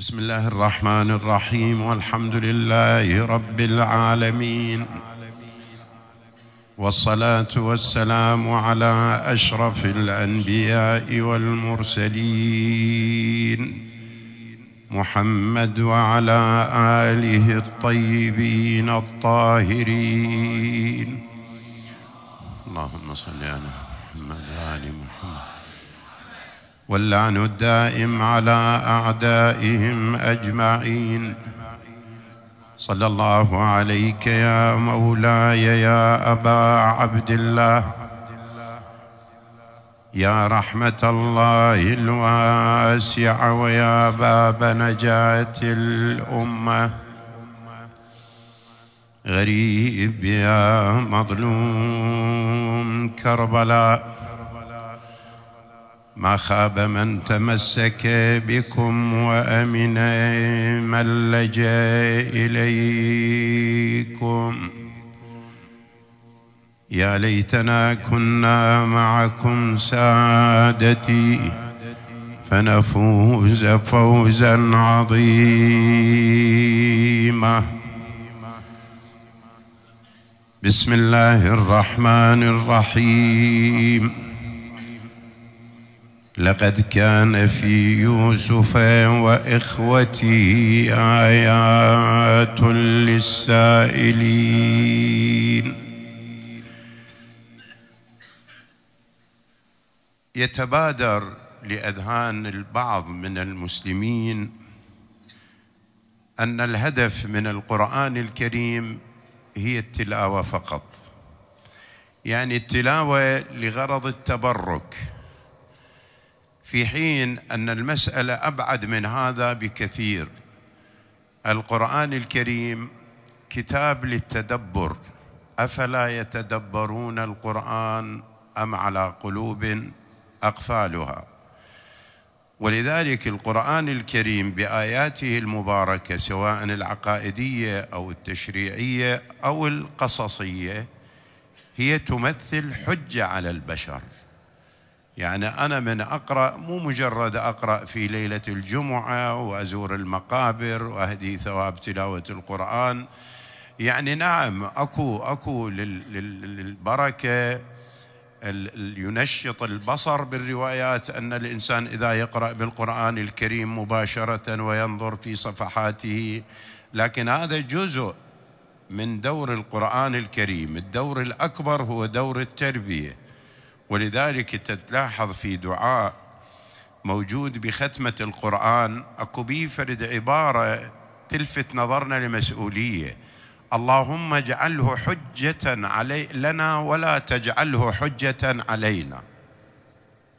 بسم الله الرحمن الرحيم والحمد لله رب العالمين والصلاه والسلام على اشرف الانبياء والمرسلين محمد وعلى اله الطيبين الطاهرين اللهم صل على محمد وال محمد واللعن الدائم على أعدائهم أجمعين صلى الله عليك يا مولاي يا أبا عبد الله يا رحمة الله الواسعة ويا باب نجاة الأمة غريب يا مظلوم كربلاء ما خاب من تمسك بكم وامن من لجا اليكم يا ليتنا كنا معكم سادتي فنفوز فوزا عظيما بسم الله الرحمن الرحيم لقد كان في يوسف واخوته ايات للسائلين يتبادر لاذهان البعض من المسلمين ان الهدف من القران الكريم هي التلاوه فقط يعني التلاوه لغرض التبرك في حين أن المسألة أبعد من هذا بكثير القرآن الكريم كتاب للتدبر أفلا يتدبرون القرآن أم على قلوب أقفالها ولذلك القرآن الكريم بآياته المباركة سواء العقائدية أو التشريعية أو القصصية هي تمثل حجة على البشر يعني أنا من أقرأ مو مجرد أقرأ في ليلة الجمعة وأزور المقابر وأهدي ثواب تلاوة القرآن يعني نعم أكو أكو للبركة ينشط البصر بالروايات أن الإنسان إذا يقرأ بالقرآن الكريم مباشرة وينظر في صفحاته لكن هذا جزء من دور القرآن الكريم الدور الأكبر هو دور التربية ولذلك تتلاحظ في دعاء موجود بختمة القرآن أكو به فرد عبارة تلفت نظرنا لمسؤولية اللهم اجعله حجة علي لنا ولا تجعله حجة علينا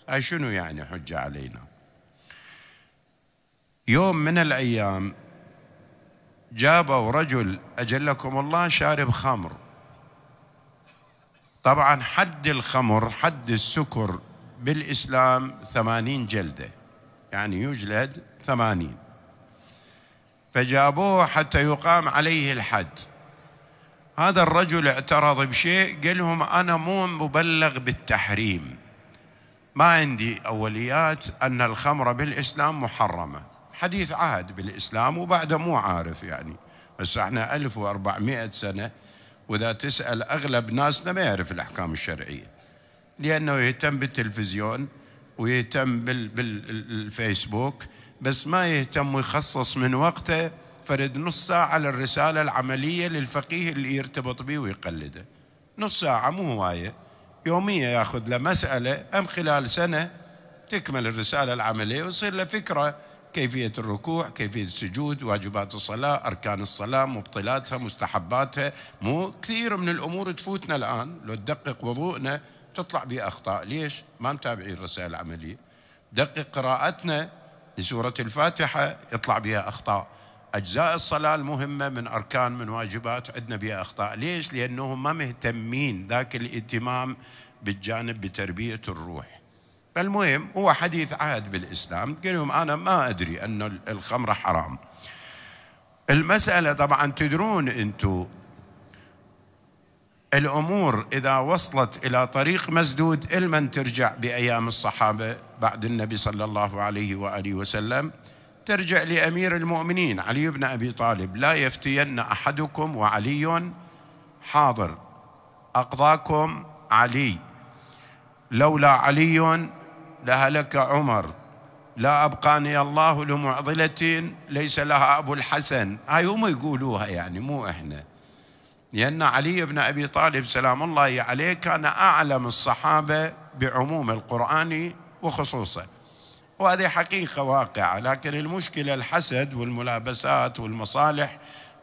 أي شنو يعني حجة علينا يوم من الأيام جابوا رجل أجلكم الله شارب خمر طبعا حد الخمر حد السكر بالإسلام ثمانين جلدة يعني يجلد ثمانين فجابوه حتى يقام عليه الحد هذا الرجل اعترض بشيء قال لهم أنا مو مبلغ بالتحريم ما عندي أوليات أن الخمر بالإسلام محرمة حديث عهد بالإسلام وبعده مو عارف يعني بس احنا 1400 سنة واذا تسال اغلب ناسنا ما يعرف الاحكام الشرعيه لانه يهتم بالتلفزيون ويهتم بالفيسبوك بس ما يهتم ويخصص من وقته فرد نص ساعة للرسالة العملية للفقيه اللي يرتبط به ويقلده نص ساعة مو هواية يوميا ياخذ له مسألة أم خلال سنة تكمل الرسالة العملية ويصير له فكرة كيفية الركوع كيفية السجود واجبات الصلاة أركان الصلاة مبطلاتها مستحباتها مو كثير من الأمور تفوتنا الآن لو تدقق وضوءنا تطلع بأخطاء ليش ما متابعين الرسائل العملية دقق قراءتنا لسورة الفاتحة يطلع بها أخطاء أجزاء الصلاة المهمة من أركان من واجبات عندنا بها أخطاء ليش لأنهم ما مهتمين ذاك الاهتمام بالجانب بتربية الروح المهم هو حديث عهد بالإسلام قال لهم أنا ما أدري أن الخمرة حرام المسألة طبعا تدرون أنتم الأمور إذا وصلت إلى طريق مسدود المن ترجع بأيام الصحابة بعد النبي صلى الله عليه وآله وسلم ترجع لأمير المؤمنين علي بن أبي طالب لا يفتين أحدكم وعلي حاضر أقضاكم علي لولا علي لهلك عمر لا أبقاني الله لمعضلة ليس لها أبو الحسن هاي هم يقولوها يعني مو إحنا لأن علي بن أبي طالب سلام الله عليه كان أعلم الصحابة بعموم القرآن وخصوصه وهذه حقيقة واقعة لكن المشكلة الحسد والملابسات والمصالح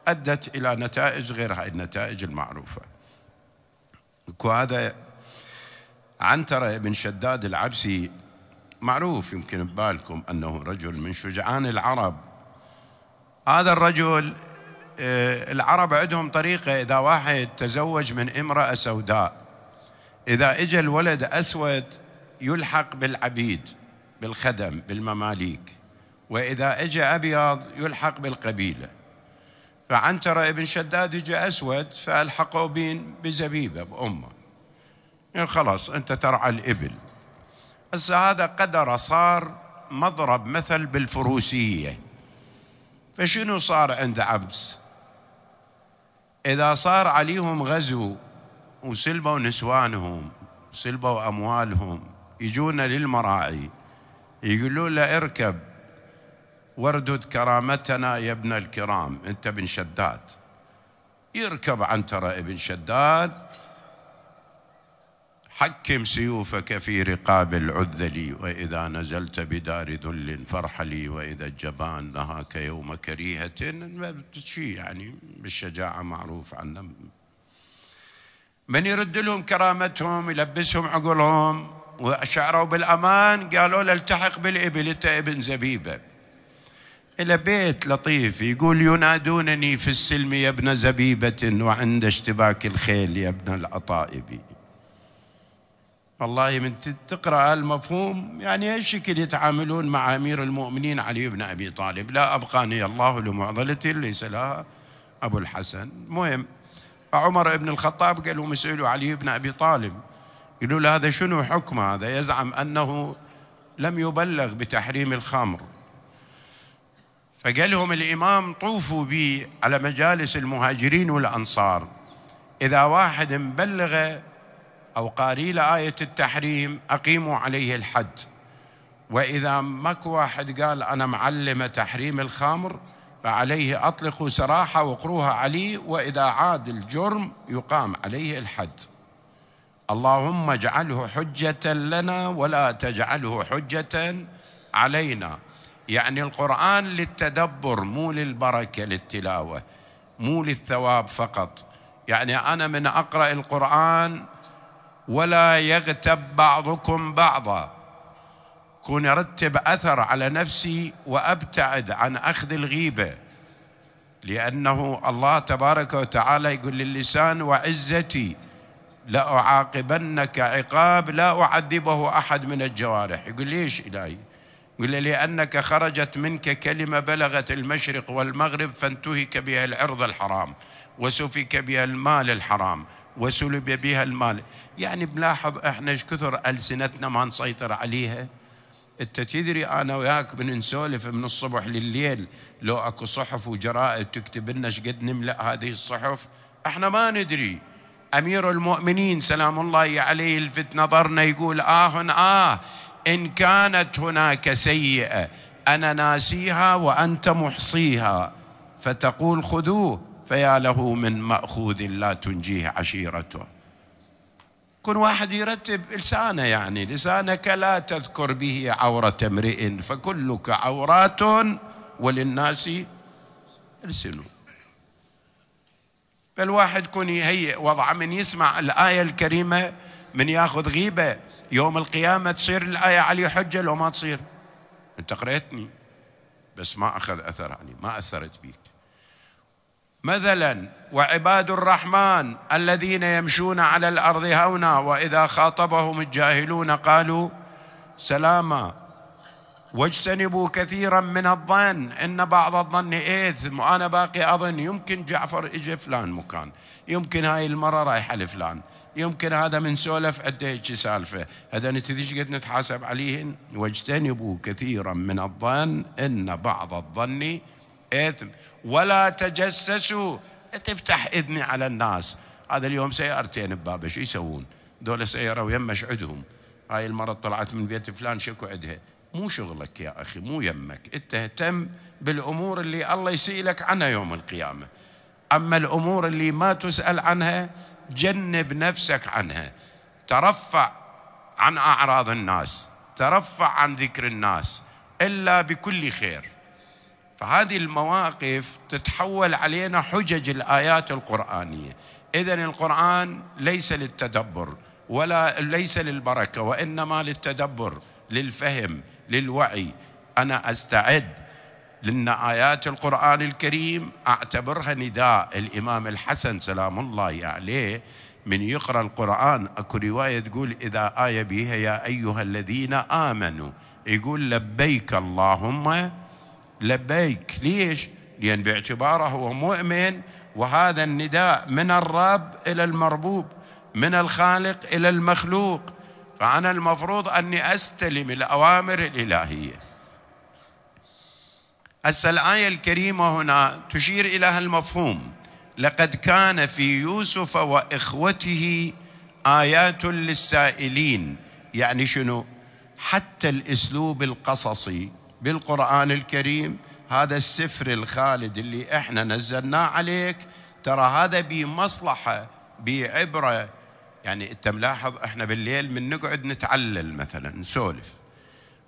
أدت إلى نتائج غير هاي النتائج المعروفة وهذا عنترة بن شداد العبسي معروف يمكن ببالكم أنه رجل من شجعان العرب هذا الرجل آه، العرب عندهم طريقة إذا واحد تزوج من امرأة سوداء إذا إجا الولد أسود يلحق بالعبيد بالخدم بالمماليك وإذا إجا أبيض يلحق بالقبيلة فعنترة ابن شداد اجى أسود فألحقوا بين بزبيبة بأمه يعني خلاص أنت ترعى الإبل هسه هذا قدر صار مضرب مثل بالفروسية فشنو صار عند عبس إذا صار عليهم غزو وسلبوا نسوانهم سلبوا أموالهم يجون للمراعي يقولوا له اركب واردد كرامتنا يا ابن الكرام انت بن شداد يركب عنترة ابن شداد حكم سيوفك في رقاب العذل وإذا نزلت بدار ذل فرحلي وإذا الجبان نهاك يوم كريهة شيء يعني بالشجاعة معروف عنا من يرد لهم كرامتهم يلبسهم عقولهم وشعروا بالأمان قالوا له التحق بالإبل أنت ابن زبيبة إلى بيت لطيف يقول ينادونني في السلم يا ابن زبيبة وعند اشتباك الخيل يا ابن العطائبي والله من تقرا المفهوم يعني شكل يتعاملون مع امير المؤمنين علي بن ابي طالب لا ابقاني الله لمعضله ليس لها ابو الحسن مهم فعمر بن الخطاب قالوا مسئلوا علي بن ابي طالب يقولوا له هذا شنو حكمه هذا يزعم انه لم يبلغ بتحريم الخمر فقال لهم الامام طوفوا بي على مجالس المهاجرين والانصار اذا واحد بلغ أو قاريل آية التحريم أقيموا عليه الحد وإذا ماكو واحد قال أنا معلمة تحريم الخمر فعليه أطلقوا سراحة وقروها عليه وإذا عاد الجرم يقام عليه الحد اللهم اجعله حجة لنا ولا تجعله حجة علينا يعني القرآن للتدبر مو للبركة للتلاوة مو للثواب فقط يعني أنا من أقرأ القرآن ولا يغتب بعضكم بعضا كون ارتب اثر على نفسي وابتعد عن اخذ الغيبه لانه الله تبارك وتعالى يقول للسان وعزتي لاعاقبنك عقاب لا اعذبه احد من الجوارح يقول ليش الهي يقول لانك خرجت منك كلمه بلغت المشرق والمغرب فانتهك بها العرض الحرام وسفك بها المال الحرام وسلب بها المال يعني بلاحظ احنا ايش كثر السنتنا ما نسيطر عليها انت تدري انا وياك من نسولف من الصبح لليل لو اكو صحف وجرائد تكتب لنا قد نملا هذه الصحف احنا ما ندري امير المؤمنين سلام الله عليه يلفت نظرنا يقول اه اه ان كانت هناك سيئه انا ناسيها وانت محصيها فتقول خذوه فيا له من مأخوذ لا تنجيه عشيرته كن واحد يرتب لسانه يعني لسانك لا تذكر به عورة امرئ فكلك عورات وللناس ألسنوا فالواحد كن يهيئ وضعه من يسمع الآية الكريمة من ياخذ غيبة يوم القيامة تصير الآية عليه حجة لو ما تصير أنت قرأتني بس ما أخذ أثر علي ما أثرت بيك مثلا وعباد الرحمن الذين يمشون على الارض هونا واذا خاطبهم الجاهلون قالوا سلاما واجتنبوا كثيرا من الظن ان بعض الظن اثم وانا باقي اظن يمكن جعفر اجى فلان مكان يمكن هاي المره رايحه لفلان يمكن هذا من سولف قد هيك سالفه هذا نتذيش قد نتحاسب عليهن واجتنبوا كثيرا من الظن ان بعض الظن اثم ولا تجسسوا تفتح اذني على الناس هذا اليوم سيارتين ببابه شو يسوون دول سيارة ويم عندهم هاي المرة طلعت من بيت فلان شكو عندها مو شغلك يا أخي مو يمك أنت اهتم بالأمور اللي الله يسألك عنها يوم القيامة أما الأمور اللي ما تسأل عنها جنب نفسك عنها ترفع عن أعراض الناس ترفع عن ذكر الناس إلا بكل خير فهذه المواقف تتحول علينا حجج الآيات القرآنية إذا القرآن ليس للتدبر ولا ليس للبركة وإنما للتدبر للفهم للوعي أنا أستعد لأن آيات القرآن الكريم أعتبرها نداء الإمام الحسن سلام الله عليه من يقرأ القرآن أكو رواية تقول إذا آية بها يا أيها الذين آمنوا يقول لبيك اللهم لبيك ليش؟ لأن باعتباره هو مؤمن وهذا النداء من الرب إلى المربوب من الخالق إلى المخلوق فأنا المفروض أني أستلم الأوامر الإلهية هسه الآية الكريمة هنا تشير إلى هالمفهوم لقد كان في يوسف وإخوته آيات للسائلين يعني شنو حتى الأسلوب القصصي بالقرآن الكريم هذا السفر الخالد اللي احنا نزلناه عليك ترى هذا بمصلحة بعبرة يعني انت ملاحظ احنا بالليل من نقعد نتعلل مثلا نسولف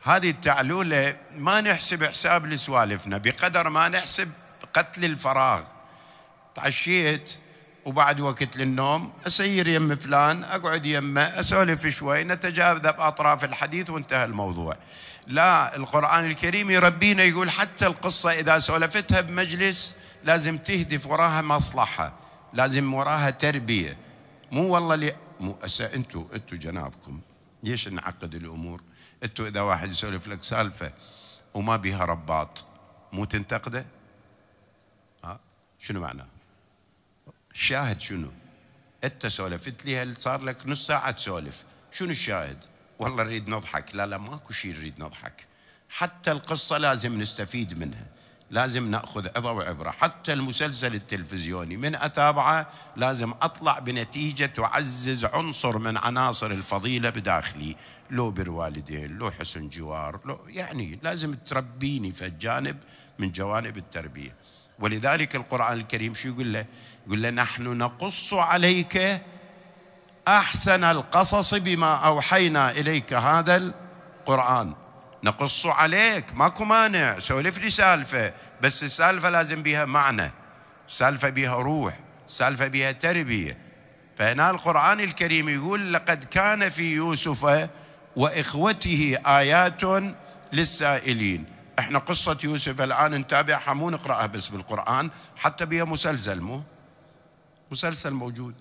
هذه التعلولة ما نحسب حساب لسوالفنا بقدر ما نحسب قتل الفراغ تعشيت وبعد وقت للنوم أسير يم فلان أقعد يمه أسولف شوي نتجاذب أطراف الحديث وانتهى الموضوع لا القرآن الكريم يربينا يقول حتى القصة إذا سولفتها بمجلس لازم تهدف وراها مصلحة لازم وراها تربية مو والله لي مو انتوا انتوا جنابكم ليش نعقد الامور؟ انتوا اذا واحد يسولف لك سالفه وما بها رباط مو تنتقده؟ ها شنو معناه؟ الشاهد شنو؟ انت سولفت لي صار لك نص ساعه تسولف شنو الشاهد؟ والله نريد نضحك لا لا ماكو شيء نريد نضحك حتى القصة لازم نستفيد منها لازم ناخذ عظه وعبره حتى المسلسل التلفزيوني من اتابعه لازم اطلع بنتيجه تعزز عنصر من عناصر الفضيله بداخلي لو بالوالدين والدين لو حسن جوار لو يعني لازم تربيني في الجانب من جوانب التربيه ولذلك القران الكريم شو يقول له يقول له نحن نقص عليك احسن القصص بما اوحينا اليك هذا القران نقص عليك ماكو مانع سولف لي سالفه بس السالفه لازم بها معنى السالفه بها روح السالفه بها تربيه فهنا القران الكريم يقول لقد كان في يوسف واخوته ايات للسائلين احنا قصه يوسف الان نتابعها مو نقراها بس بالقران حتى بها مسلسل مو مسلسل موجود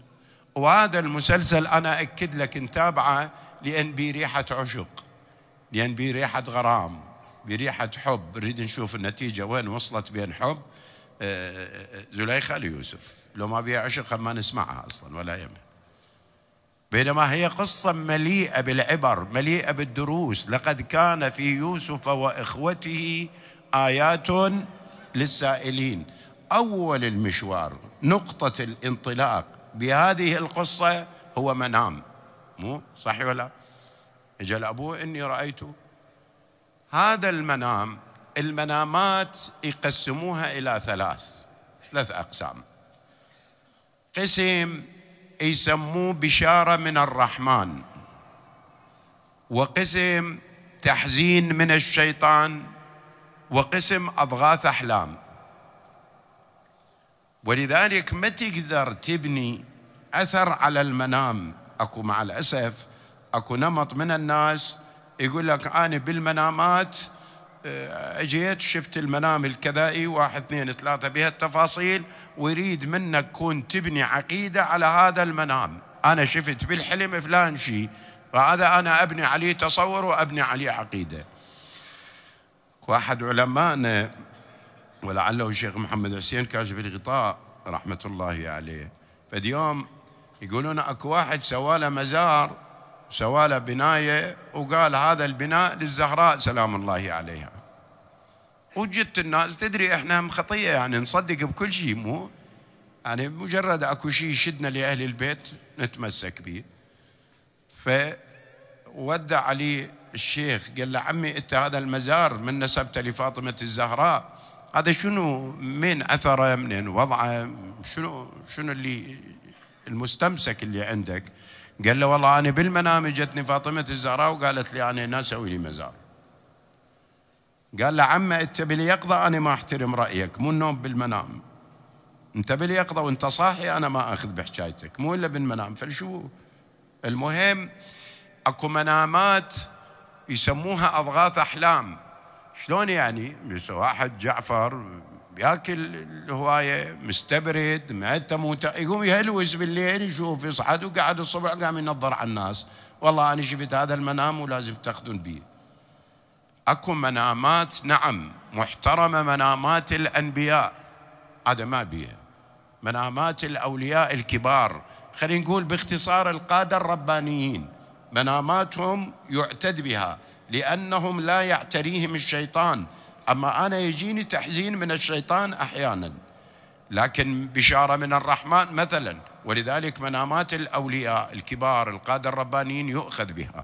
وهذا المسلسل أنا أكد لك نتابعه لأن بي ريحة عشق لأن بي ريحة غرام بريحة حب نريد نشوف النتيجة وين وصلت بين حب آه، زليخة ليوسف لو ما بيها عشق ما نسمعها أصلا ولا يهمها بينما هي قصة مليئة بالعبر مليئة بالدروس لقد كان في يوسف وإخوته آيات للسائلين أول المشوار نقطة الانطلاق بهذه القصة هو منام مو صحيح ولا اجى لابوه اني رايت هذا المنام المنامات يقسموها الى ثلاث ثلاث اقسام قسم يسموه بشاره من الرحمن وقسم تحزين من الشيطان وقسم اضغاث احلام ولذلك ما تقدر تبني اثر على المنام اكو مع الاسف اكو نمط من الناس يقول لك انا بالمنامات آه، اجيت شفت المنام الكذائي واحد اثنين ثلاثه بها التفاصيل ويريد منك كون تبني عقيده على هذا المنام انا شفت بالحلم فلان شيء فهذا انا ابني عليه تصور وابني عليه عقيده واحد علمائنا ولعله الشيخ محمد حسين كاشف الغطاء رحمة الله عليه فاليوم يقولون اكو واحد سواله مزار سواله بنايه وقال هذا البناء للزهراء سلام الله عليها وجدت الناس تدري احنا هم يعني نصدق بكل شيء مو يعني مجرد اكو شيء يشدنا لاهل البيت نتمسك به فودع علي الشيخ قال له عمي انت هذا المزار من نسبته لفاطمه الزهراء هذا شنو من أثره من يعني وضعه شنو شنو اللي المستمسك اللي عندك قال له والله أنا بالمنام اجتني فاطمة الزهراء وقالت لي أنا هنا لي مزار قال له عمه انت باليقظه انا ما احترم رايك مو النوم بالمنام انت باليقظه وانت صاحي انا ما اخذ بحكايتك مو الا بالمنام فشو المهم اكو منامات يسموها اضغاث احلام شلون يعني واحد جعفر ياكل الهوايه مستبرد معتم يقوم يهلوس بالليل يشوف يصعد وقعد الصبح قام ينظر على الناس والله انا شفت هذا المنام ولازم تاخذون به اكو منامات نعم محترمه منامات الانبياء هذا ما بيه منامات الاولياء الكبار خلينا نقول باختصار القاده الربانيين مناماتهم يعتد بها لأنهم لا يعتريهم الشيطان أما أنا يجيني تحزين من الشيطان أحيانا لكن بشارة من الرحمن مثلا ولذلك منامات الأولياء الكبار القادة الربانيين يؤخذ بها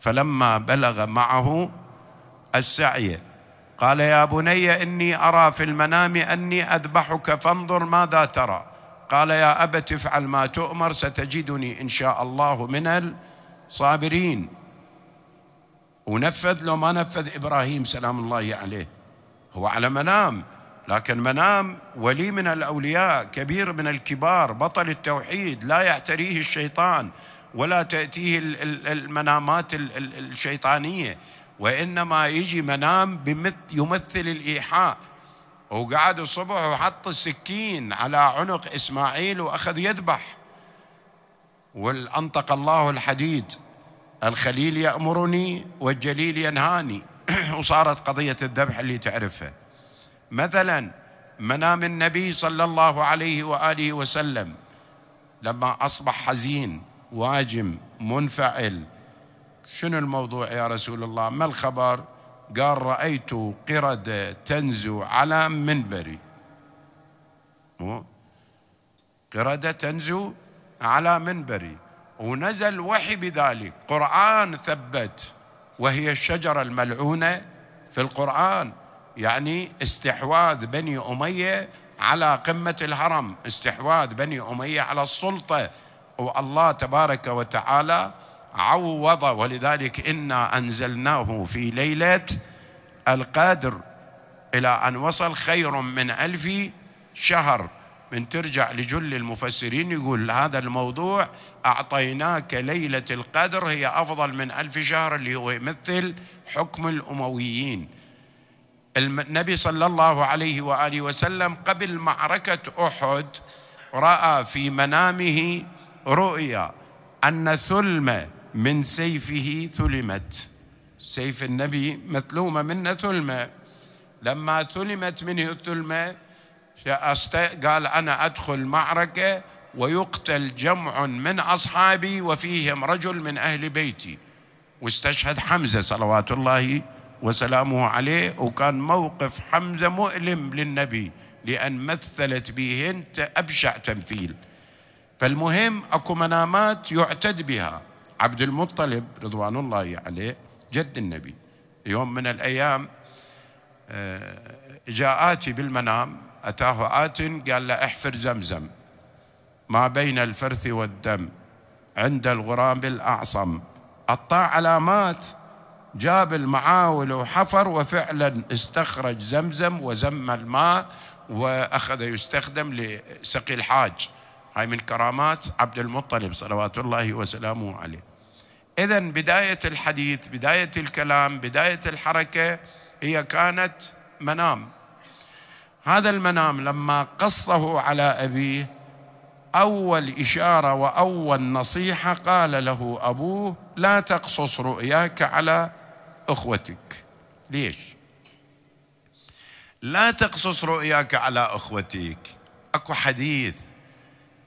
فلما بلغ معه السعي قال يا بني إني أرى في المنام أني أذبحك فانظر ماذا ترى قال يا أبت افعل ما تؤمر ستجدني إن شاء الله من الصابرين ونفذ لو ما نفذ إبراهيم سلام الله عليه هو على منام لكن منام ولي من الأولياء كبير من الكبار بطل التوحيد لا يعتريه الشيطان ولا تأتيه المنامات الشيطانية وإنما يجي منام يمثل الإيحاء وقعد الصبح وحط السكين على عنق إسماعيل وأخذ يذبح والأنطق الله الحديد الخليل يأمرني والجليل ينهاني وصارت قضية الذبح اللي تعرفها مثلا منام النبي صلى الله عليه وآله وسلم لما أصبح حزين واجم منفعل شنو الموضوع يا رسول الله ما الخبر قال رأيت قردة تنزو على منبري قردة تنزو على منبري ونزل وحي بذلك قرآن ثبت وهي الشجرة الملعونة في القرآن يعني استحواذ بني أمية على قمة الهرم استحواذ بني أمية على السلطة والله تبارك وتعالى عوض ولذلك إنا أنزلناه في ليلة القدر إلى أن وصل خير من ألف شهر من ترجع لجل المفسرين يقول هذا الموضوع أعطيناك ليلة القدر هي أفضل من ألف شهر اللي هو يمثل حكم الأمويين النبي صلى الله عليه وآله وسلم قبل معركة أحد رأى في منامه رؤيا أن ثلمة من سيفه ثلمت سيف النبي مثلومة منه ثلمة لما ثلمت منه الثلمة قال أنا أدخل معركة ويقتل جمع من أصحابي وفيهم رجل من أهل بيتي واستشهد حمزة صلوات الله وسلامه عليه وكان موقف حمزة مؤلم للنبي لأن مثلت انت أبشع تمثيل فالمهم أكو منامات يعتد بها عبد المطلب رضوان الله عليه جد النبي يوم من الأيام آه، جاء آتي بالمنام أتاه آت قال له احفر زمزم ما بين الفرث والدم عند الغراب الأعصم أعطاه علامات جاب المعاول وحفر وفعلا استخرج زمزم وزم الماء وأخذ يستخدم لسقي الحاج هاي من كرامات عبد المطلب صلوات الله وسلامه عليه إذا بداية الحديث بداية الكلام بداية الحركة هي كانت منام هذا المنام لما قصه على أبيه اول اشاره واول نصيحه قال له ابوه لا تقصص رؤياك على اخوتك ليش لا تقصص رؤياك على اخوتك اكو حديث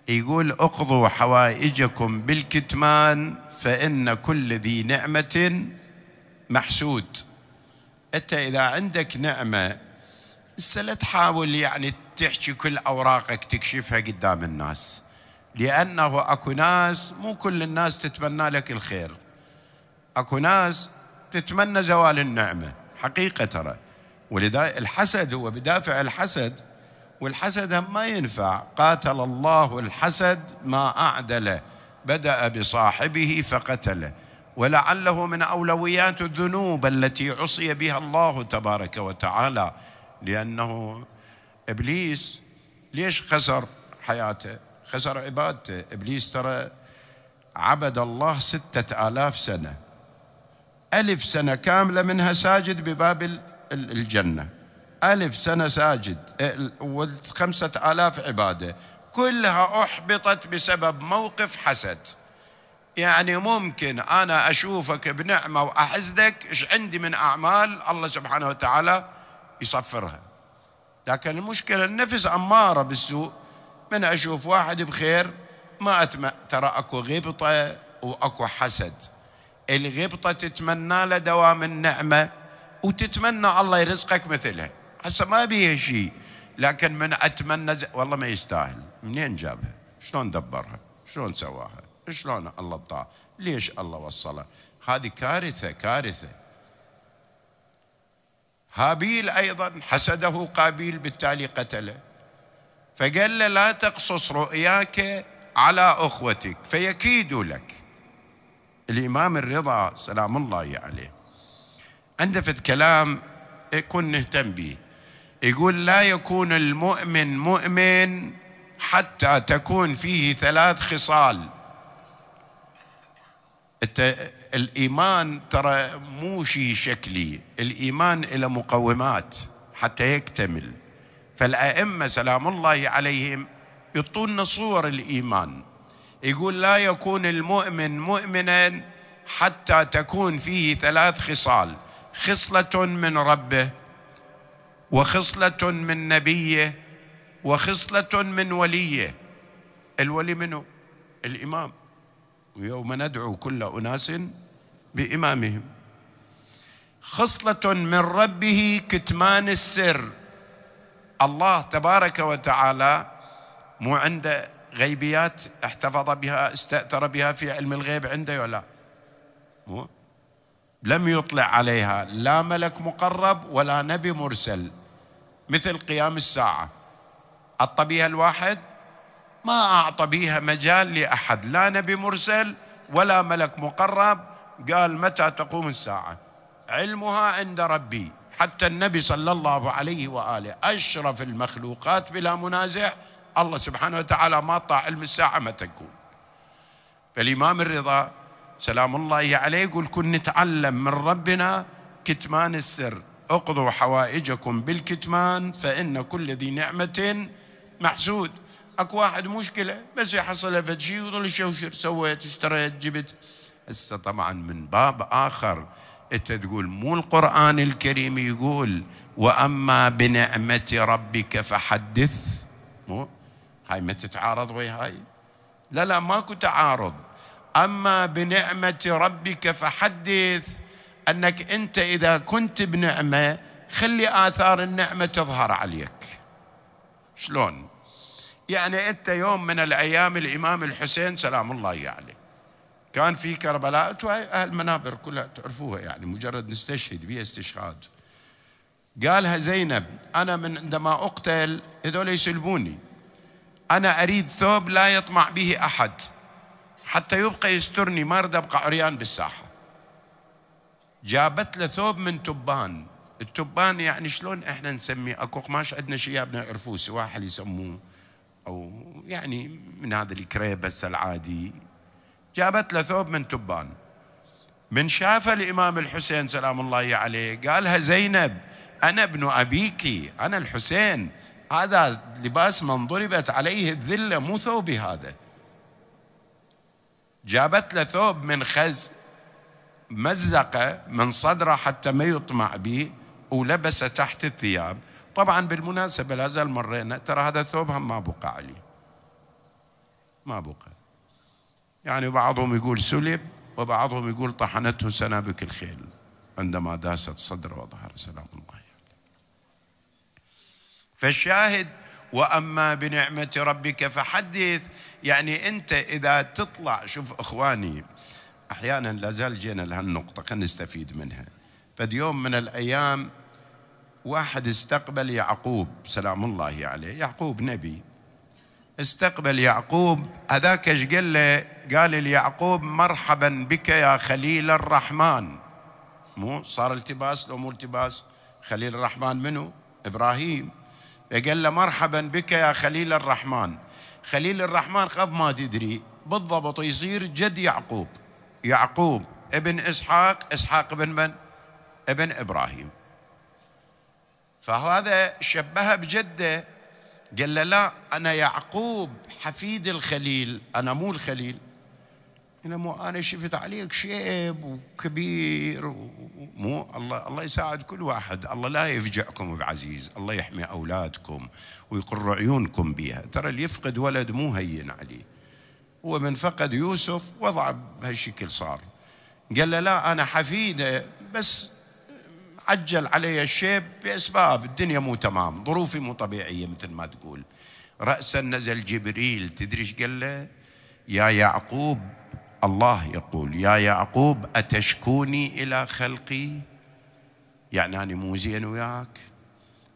يقول اقضوا حوائجكم بالكتمان فان كل ذي نعمه محسود انت اذا عندك نعمه لا تحاول يعني تحكي كل أوراقك تكشفها قدام الناس لأنه أكو ناس مو كل الناس تتمنى لك الخير أكو ناس تتمنى زوال النعمة حقيقة ترى ولذا الحسد هو بدافع الحسد والحسد هم ما ينفع قاتل الله الحسد ما أعدله بدأ بصاحبه فقتله ولعله من أولويات الذنوب التي عصي بها الله تبارك وتعالى لأنه ابليس ليش خسر حياته خسر عبادته ابليس ترى عبد الله ستة آلاف سنة ألف سنة كاملة منها ساجد بباب الجنة ألف سنة ساجد وخمسة آلاف عبادة كلها أحبطت بسبب موقف حسد يعني ممكن أنا أشوفك بنعمة وأحسدك إيش عندي من أعمال الله سبحانه وتعالى يصفرها لكن المشكلة النفس أمارة بالسوء من أشوف واحد بخير ما أتم ترى أكو غبطة وأكو حسد الغبطة تتمنى له دوام النعمة وتتمنى الله يرزقك مثلها هسه ما بيها شيء لكن من أتمنى ز... والله ما يستاهل منين جابها شلون دبرها شلون سواها شلون الله بطاها ليش الله وصلها هذه كارثة كارثة هابيل أيضا حسده قابيل بالتالي قتله فقال له لا تقصص رؤياك على أخوتك فيكيد لك الإمام الرضا سلام الله عليه عنده في الكلام يكون نهتم به يقول لا يكون المؤمن مؤمن حتى تكون فيه ثلاث خصال الإيمان ترى مو شيء شكلي الإيمان إلى مقومات حتى يكتمل فالأئمة سلام الله عليهم يعطونا صور الإيمان يقول لا يكون المؤمن مؤمنا حتى تكون فيه ثلاث خصال خصلة من ربه وخصلة من نبيه وخصلة من وليه الولي منه الإمام ويوم ندعو كل أناس بإمامهم خصلة من ربه كتمان السر الله تبارك وتعالى مو عنده غيبيات احتفظ بها استأثر بها في علم الغيب عنده ولا مو لم يطلع عليها لا ملك مقرب ولا نبي مرسل مثل قيام الساعة أعطى بها الواحد ما أعطى بها مجال لأحد لا نبي مرسل ولا ملك مقرب قال متى تقوم الساعة علمها عند ربي حتى النبي صلى الله عليه وآله أشرف المخلوقات بلا منازع الله سبحانه وتعالى ما طاع علم الساعة ما تكون فالإمام الرضا سلام الله عليه يقول كن نتعلم من ربنا كتمان السر اقضوا حوائجكم بالكتمان فإن كل ذي نعمة محسود اكو واحد مشكلة بس يحصل فد شيء ويظل يشوشر سويت اشتريت جبت هسه طبعا من باب آخر أنت تقول مو القرآن الكريم يقول وأما بنعمة ربك فحدث مو هاي ما تتعارض ويا هاي لا لا ماكو تعارض أما بنعمة ربك فحدث أنك أنت إذا كنت بنعمة خلي آثار النعمة تظهر عليك شلون يعني أنت يوم من الأيام الإمام الحسين سلام الله عليه كان في كربلاء انتوا اهل المنابر كلها تعرفوها يعني مجرد نستشهد بها استشهاد قالها زينب انا من عندما اقتل هذول يسلبوني انا اريد ثوب لا يطمع به احد حتى يبقى يسترني ما اريد ابقى عريان بالساحه جابت له ثوب من تبان التبان يعني شلون احنا نسميه اكو قماش عندنا شيابنا يعرفوه سواحل يسموه او يعني من هذا الكريب العادي جابت له ثوب من تبان من شاف الإمام الحسين سلام الله عليه قالها زينب أنا ابن أبيك أنا الحسين هذا لباس من ضربت عليه الذلة مو ثوبي هذا جابت له ثوب من خز مزقه من صدره حتى ما يطمع به ولبس تحت الثياب طبعا بالمناسبة لا زال مرينا ترى هذا الثوب هم ما بقى عليه ما بقى يعني بعضهم يقول سلب وبعضهم يقول طحنته سنابك الخيل عندما داست صدر وظهر سلام الله عليه فالشاهد واما بنعمه ربك فحدث يعني انت اذا تطلع شوف اخواني احيانا لا زال جينا لهالنقطه خلينا نستفيد منها فد يوم من الايام واحد استقبل يعقوب سلام الله عليه يعقوب نبي استقبل يعقوب هذاك ايش قال له قال ليعقوب مرحبا بك يا خليل الرحمن مو صار التباس لو مو التباس خليل الرحمن منو ابراهيم قال له مرحبا بك يا خليل الرحمن خليل الرحمن خاف ما تدري بالضبط يصير جد يعقوب يعقوب ابن اسحاق اسحاق ابن من ابن ابراهيم فهذا شبهه بجده قال له لا أنا يعقوب حفيد الخليل أنا مو الخليل أنا مو أنا شفت عليك شيب وكبير ومو الله الله يساعد كل واحد الله لا يفجعكم بعزيز الله يحمي أولادكم ويقر عيونكم بها ترى اللي يفقد ولد مو هين عليه هو من فقد يوسف وضع بهالشكل صار قال له لا أنا حفيده بس عجل علي الشيب بأسباب الدنيا مو تمام ظروفي مو طبيعية مثل ما تقول رأسا نزل جبريل تدري ايش قال له يا يعقوب الله يقول يا يعقوب أتشكوني إلى خلقي يعني أنا مو زين وياك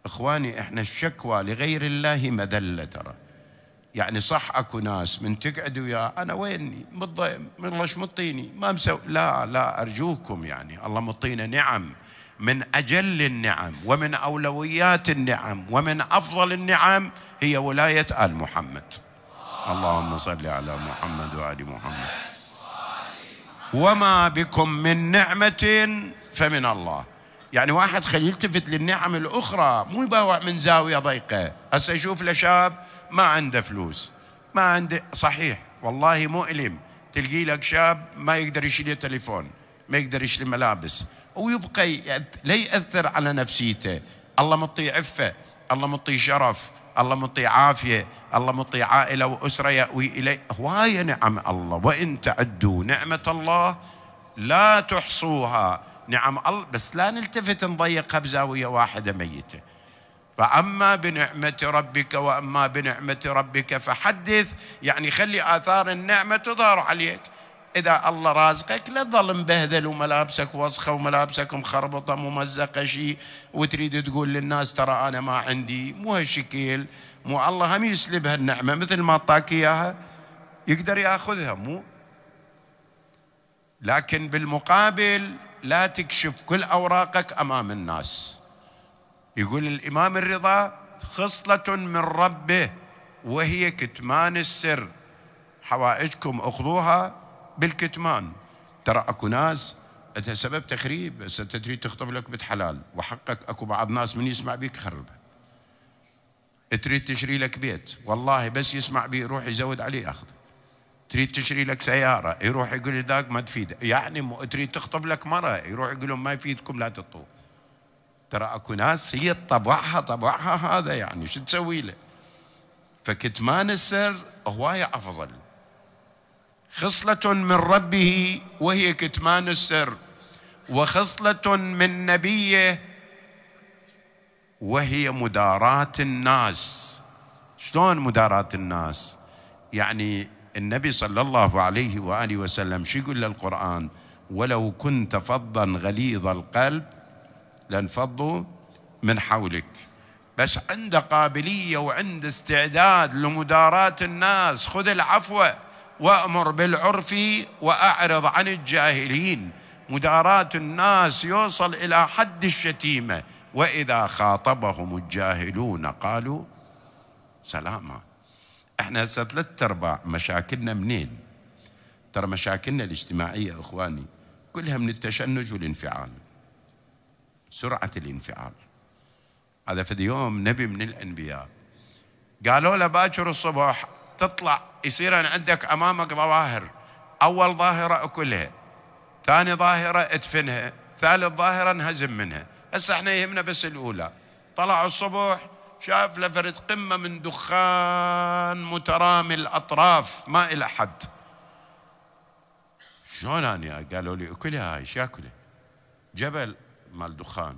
إخواني إحنا الشكوى لغير الله مذلة ترى يعني صح اكو ناس من تقعد وياه انا ويني من الله مطيني ما مسوي لا لا ارجوكم يعني الله مطينا نعم من اجل النعم ومن اولويات النعم ومن افضل النعم هي ولايه ال محمد. اللهم صل على محمد وال محمد. وما بكم من نعمه فمن الله. يعني واحد خليه يلتفت للنعم الاخرى مو يباوع من زاويه ضيقه، هسه يشوف لشاب ما عنده فلوس ما عنده صحيح والله مؤلم تلقي لك شاب ما يقدر يشيل تليفون ما يقدر يشتري ملابس ويبقى لا يأثر على نفسيته الله مطي عفة الله مطي شرف الله مطي عافية الله مطي عائلة وأسرة يأوي إليه هواية نعم الله وإن تعدوا نعمة الله لا تحصوها نعم الله بس لا نلتفت نضيقها بزاوية واحدة ميتة فأما بنعمة ربك وأما بنعمة ربك فحدث يعني خلي آثار النعمة تظهر عليك إذا الله رازقك لا تظل مبهذل وملابسك وسخة وملابسك مخربطة ممزقة شيء وتريد تقول للناس ترى أنا ما عندي مو هالشكل مو الله هم يسلب هالنعمة مثل ما أعطاك إياها يقدر ياخذها مو لكن بالمقابل لا تكشف كل اوراقك امام الناس يقول الامام الرضا خصله من ربه وهي كتمان السر حوائجكم اخذوها بالكتمان ترى اكو ناس انت سبب تخريب بس انت تريد تخطب لك بنت حلال وحقك اكو بعض ناس من يسمع بيك خربها تريد تشري لك بيت والله بس يسمع بي يروح يزود عليه اخذ تريد تشري لك سياره يروح يقول ذاك ما تفيد يعني مو تريد تخطب لك مره يروح يقول لهم ما يفيدكم لا تطو ترى اكو ناس هي طبعها طبعها هذا يعني شو تسوي له فكتمان السر هوايه افضل خصله من ربه وهي كتمان السر وخصله من نبيه وهي مداراه الناس شلون مداراه الناس يعني النبي صلى الله عليه واله وسلم شو يقول للقران ولو كنت فظا غليظ القلب لانفضوا من حولك بس عنده قابليه وعنده استعداد لمداراه الناس خذ العفو وأمر بالعرف وأعرض عن الجاهلين مداراة الناس يوصل إلى حد الشتيمة وإذا خاطبهم الجاهلون قالوا سلاما احنا هسه ثلاث ارباع مشاكلنا منين؟ ترى مشاكلنا الاجتماعيه اخواني كلها من التشنج والانفعال. سرعه الانفعال. هذا في اليوم نبي من الانبياء قالوا له باكر الصبح تطلع يصير عندك امامك ظواهر اول ظاهره اكلها ثاني ظاهره ادفنها ثالث ظاهره انهزم منها هسه احنا يهمنا بس الاولى طلع الصبح شاف لفرد قمه من دخان مترامي الاطراف ما الى حد شلون انا قالوا لي اكلها هاي شو اكلها جبل مال دخان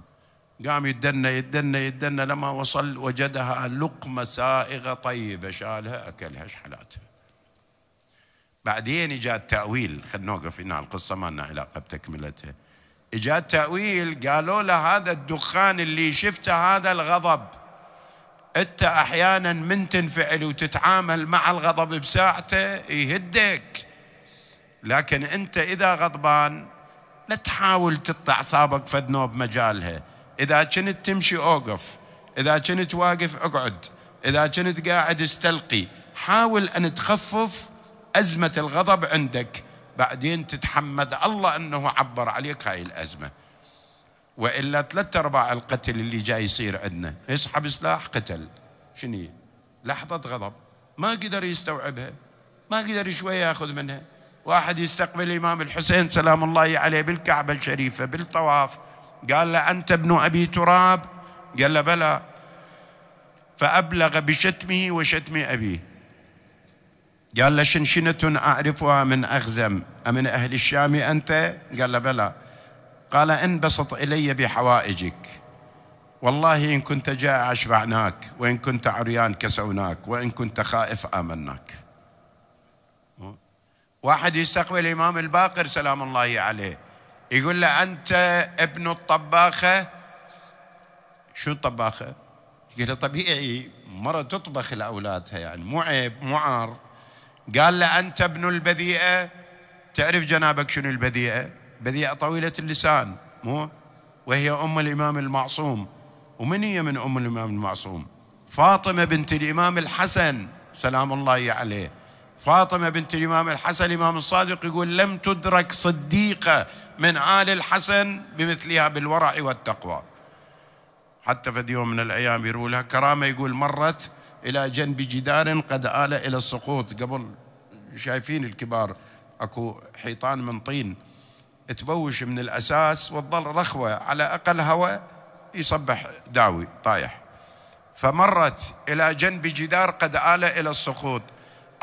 قام يدنى يدنى يدنى لما وصل وجدها لقمة سائغة طيبة شالها أكلها شحلاتها بعدين جاء التأويل خلنا نوقف هنا القصة ما لنا علاقة بتكملتها جاء التأويل قالوا له هذا الدخان اللي شفته هذا الغضب أنت أحيانا من تنفعل وتتعامل مع الغضب بساعته يهدك لكن أنت إذا غضبان لا تحاول تقطع أعصابك فد نوب مجالها إذا كنت تمشي أوقف إذا كنت واقف أقعد إذا كنت قاعد استلقي حاول أن تخفف أزمة الغضب عندك بعدين تتحمد الله أنه عبر عليك هاي الأزمة وإلا ثلاثة أرباع القتل اللي جاي يصير عندنا يسحب سلاح قتل شنو لحظة غضب ما قدر يستوعبها ما قدر شوية ياخذ منها واحد يستقبل الإمام الحسين سلام الله عليه بالكعبة الشريفة بالطواف قال له أنت ابن أبي تراب قال له بلى فأبلغ بشتمه وشتم أبيه قال له شنشنة أعرفها من أخزم أمن أهل الشام أنت قال له بلى قال انبسط إلي بحوائجك والله إن كنت جائع أشبعناك وإن كنت عريان كسوناك وإن كنت خائف آمناك واحد يستقبل الإمام الباقر سلام الله عليه يقول له أنت ابن الطباخة شو الطباخة يقول له طبيعي مرة تطبخ لأولادها يعني مو عيب مو عار قال له أنت ابن البذيئة تعرف جنابك شنو البذيئة بذيئة طويلة اللسان مو وهي أم الإمام المعصوم ومن هي من أم الإمام المعصوم فاطمة بنت الإمام الحسن سلام الله عليه فاطمة بنت الإمام الحسن الإمام الصادق يقول لم تدرك صديقة من آل الحسن بمثلها بالورع والتقوى حتى في يوم من الأيام يرولها كرامة يقول مرت إلى جنب جدار قد آل إلى السقوط قبل شايفين الكبار أكو حيطان من طين تبوش من الأساس وتظل رخوة على أقل هواء يصبح داوي طايح فمرت إلى جنب جدار قد آل إلى السقوط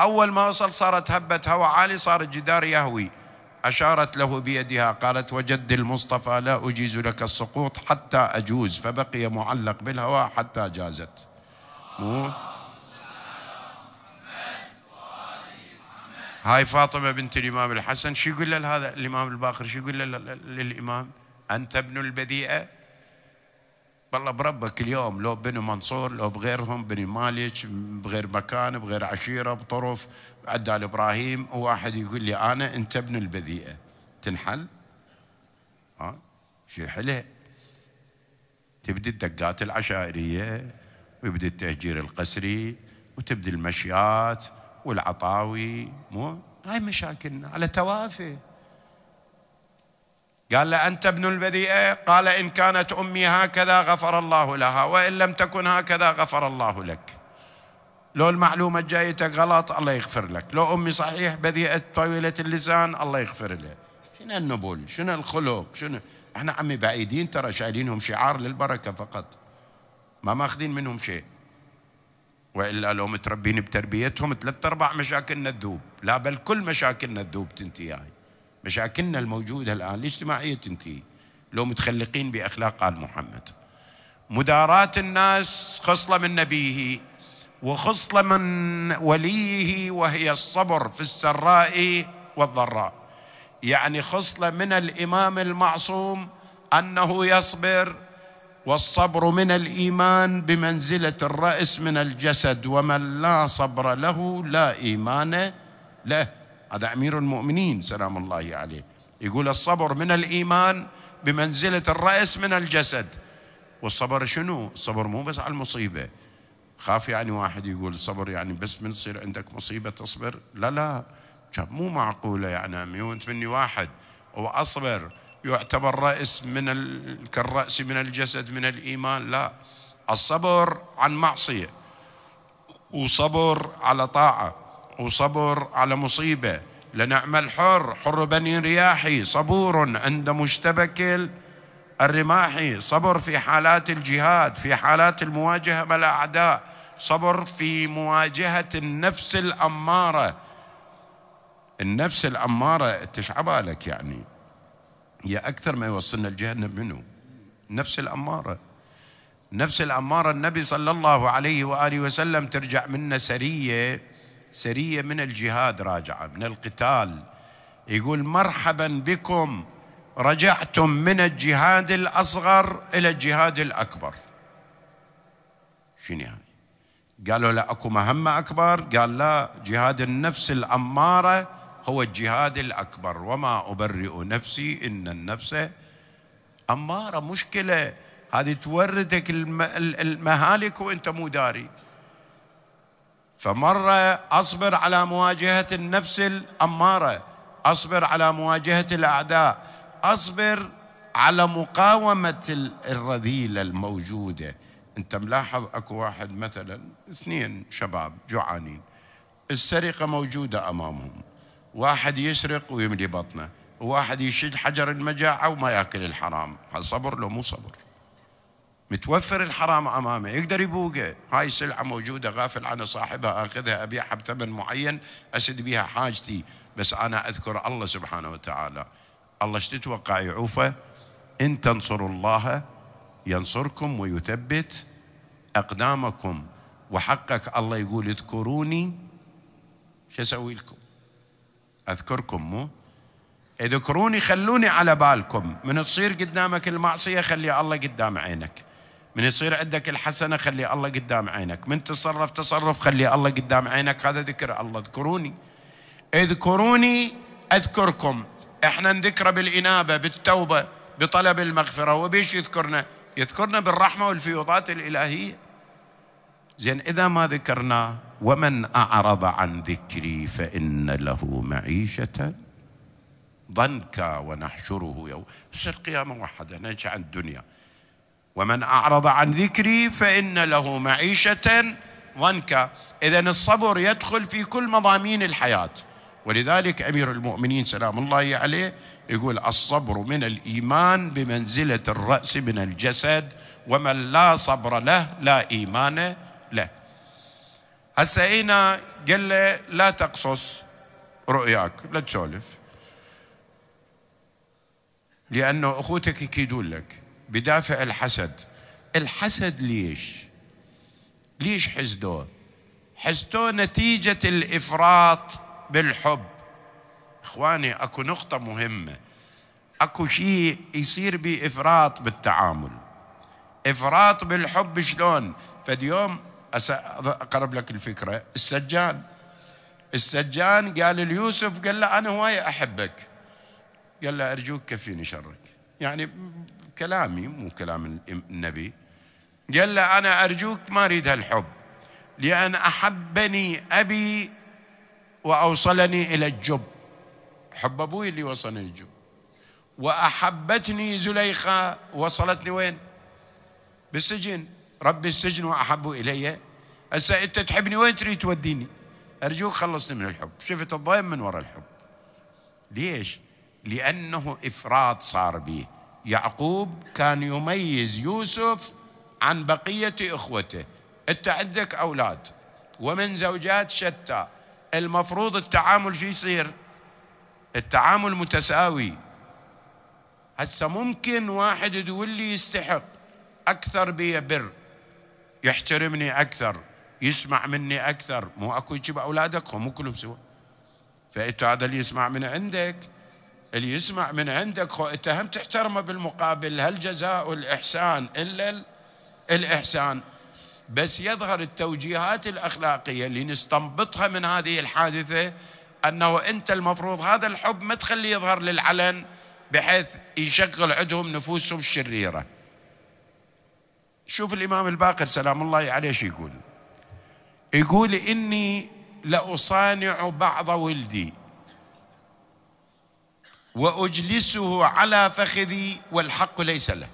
أول ما وصل صارت هبة هواء عالي صار الجدار يهوي أشارت له بيدها قالت وجد المصطفى لا أجيز لك السقوط حتى أجوز فبقي معلق بالهواء حتى جازت مو هاي فاطمة بنت الإمام الحسن شو يقول لهذا الإمام الباقر شو يقول للإمام أنت ابن البديئة طلب ربك اليوم لو بنو منصور لو بغيرهم بني مالك بغير مكان بغير عشيره بطرف عدال ابراهيم واحد يقول لي انا انت ابن البذيئه تنحل؟ ها؟ شيء حلو تبدي الدقات العشائريه ويبدي التهجير القسري وتبدي المشيات والعطاوي مو هاي مشاكلنا على توافه قال له أنت ابن البذيئة قال إن كانت أمي هكذا غفر الله لها وإن لم تكن هكذا غفر الله لك لو المعلومة جايتك غلط الله يغفر لك لو أمي صحيح بذيئة طويلة اللسان الله يغفر له شنو النبل شنو الخلق شنو احنا عمي بعيدين ترى شايلينهم شعار للبركة فقط ما ماخذين منهم شيء والا لو متربين بتربيتهم ثلاث ارباع مشاكلنا تذوب لا بل كل مشاكلنا تذوب تنتهي مشاكلنا الموجودة الآن الاجتماعية تنتهي لو متخلقين بأخلاق آل محمد مداراة الناس خصلة من نبيه وخصلة من وليه وهي الصبر في السراء والضراء يعني خصلة من الإمام المعصوم أنه يصبر والصبر من الإيمان بمنزلة الرأس من الجسد ومن لا صبر له لا إيمان له هذا أمير المؤمنين سلام الله عليه يقول الصبر من الإيمان بمنزلة الرأس من الجسد والصبر شنو الصبر مو بس على المصيبة خاف يعني واحد يقول الصبر يعني بس من تصير عندك مصيبة تصبر لا لا مو معقولة يعني ميونت مني واحد وأصبر يعتبر رأس من ال... كالرأس من الجسد من الإيمان لا الصبر عن معصية وصبر على طاعة وصبر على مصيبة لنعم الحر حر بني رياحي صبور عند مشتبك الرماح صبر في حالات الجهاد في حالات المواجهة مع الأعداء صبر في مواجهة النفس الأمارة النفس الأمارة لك يعني هي أكثر ما يوصلنا الجهنم منه نفس الأمارة نفس الأمارة النبي صلى الله عليه وآله وسلم ترجع منا سرية سريه من الجهاد راجعه من القتال يقول مرحبا بكم رجعتم من الجهاد الاصغر الى الجهاد الاكبر شنو يعني قالوا لا اكو مهمه اكبر قال لا جهاد النفس الاماره هو الجهاد الاكبر وما ابرئ نفسي ان النفس اماره مشكله هذه توردك المهالك وانت مو داري فمرة أصبر على مواجهة النفس الأمارة أصبر على مواجهة الأعداء أصبر على مقاومة الرذيلة الموجودة أنت ملاحظ أكو واحد مثلا اثنين شباب جوعانين السرقة موجودة أمامهم واحد يسرق ويملي بطنه وواحد يشد حجر المجاعة وما يأكل الحرام هل صبر لو مو صبر متوفر الحرام امامه يقدر يبوقه هاي سلعه موجوده غافل عن صاحبها اخذها ابيعها بثمن معين اسد بها حاجتي بس انا اذكر الله سبحانه وتعالى الله ايش تتوقع يعوفه ان تنصروا الله ينصركم ويثبت اقدامكم وحقك الله يقول اذكروني شو اسوي لكم اذكركم مو اذكروني خلوني على بالكم من تصير قدامك المعصيه خلي الله قدام عينك من يصير عندك الحسنة خلي الله قدام عينك من تصرف تصرف خلي الله قدام عينك هذا ذكر الله اذكروني اذكروني أذكركم احنا نذكره بالإنابة بالتوبة بطلب المغفرة وبيش يذكرنا يذكرنا بالرحمة والفيوضات الإلهية زين إذا ما ذكرناه ومن أعرض عن ذكري فإن له معيشة ضنكا ونحشره يوم القيامة وحدا نجي عن الدنيا ومن أعرض عن ذكري فإن له معيشة ضنكا إذا الصبر يدخل في كل مضامين الحياة ولذلك أمير المؤمنين سلام الله عليه يقول الصبر من الإيمان بمنزلة الرأس من الجسد ومن لا صبر له لا إيمان له هسه هنا قال له لا تقصص رؤياك لا تسولف لأنه أخوتك يكيدون لك بدافع الحسد الحسد ليش ليش حسدوه حسدوه نتيجة الإفراط بالحب إخواني أكو نقطة مهمة أكو شيء يصير بإفراط بالتعامل إفراط بالحب شلون فديوم أقرب لك الفكرة السجان السجان قال ليوسف قال له أنا هواي أحبك قال له أرجوك كفيني شرك يعني كلامي مو كلام النبي قال له أنا أرجوك ما أريد هالحب لأن أحبني أبي وأوصلني إلى الجب حب أبوي اللي وصلني للجب وأحبتني زليخة وصلتني وين بالسجن ربي السجن وأحب إلي هسه أنت تحبني وين تريد توديني أرجوك خلصني من الحب شفت الضيم من وراء الحب ليش لأنه إفراط صار به يعقوب كان يميز يوسف عن بقية إخوته أنت عندك أولاد ومن زوجات شتى المفروض التعامل شو يصير التعامل متساوي هسه ممكن واحد لي يستحق أكثر بي بر يحترمني أكثر يسمع مني أكثر مو أكو يجيب أولادك هم كلهم سوا فأنت هذا اللي يسمع من عندك اللي يسمع من عندك انت هم تحترمه بالمقابل هل جزاء الإحسان إلا الإحسان بس يظهر التوجيهات الأخلاقية اللي نستنبطها من هذه الحادثة أنه أنت المفروض هذا الحب ما تخليه يظهر للعلن بحيث يشغل عندهم نفوسهم الشريرة شوف الإمام الباقر سلام الله عليه شو يقول يقول إني لأصانع بعض ولدي وأجلسه على فخذي والحق ليس له